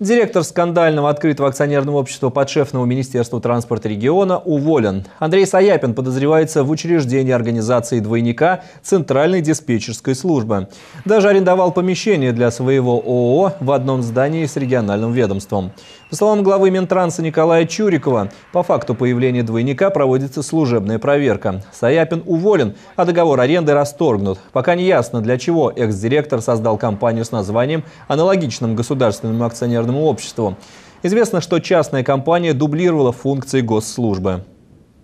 Директор скандального открытого акционерного общества подшефного Министерства транспорта региона уволен. Андрей Саяпин подозревается в учреждении организации двойника Центральной диспетчерской службы. Даже арендовал помещение для своего ООО в одном здании с региональным ведомством. По словам главы Минтранса Николая Чурикова, по факту появления двойника проводится служебная проверка. Саяпин уволен, а договор аренды расторгнут. Пока не ясно, для чего экс-директор создал компанию с названием, аналогичным государственному акционеру акционерному обществу. Известно, что частная компания дублировала функции госслужбы.